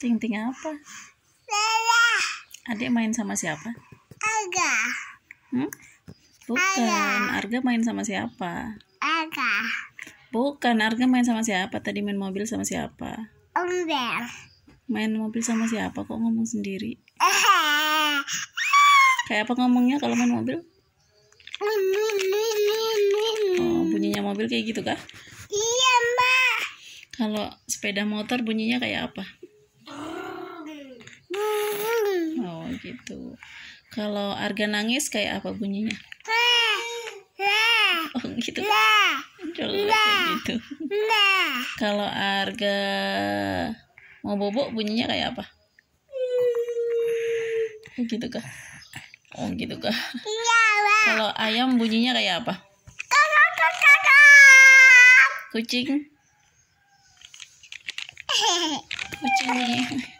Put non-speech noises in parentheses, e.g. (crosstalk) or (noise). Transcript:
Ting-ting apa? Lala. Adik main sama siapa? Arga. Hmm? Bukan. Arga. main sama siapa? Arga. Bukan. Arga main sama siapa? Tadi main mobil sama siapa? Ombel. Main mobil sama siapa? Kok ngomong sendiri? (laughs) Kayak apa ngomongnya kalau main mobil? Oh, bunyinya mobil kayak gitu kah? Iya, Mbak. Kalau sepeda motor bunyinya kayak apa? gitu kalau Arga nangis kayak apa bunyinya oh gitu gitu kalau Arga mau bobok bunyinya kayak apa oh, gitu kah oh gitu kah iya, kalau ayam bunyinya kayak apa kucing kucing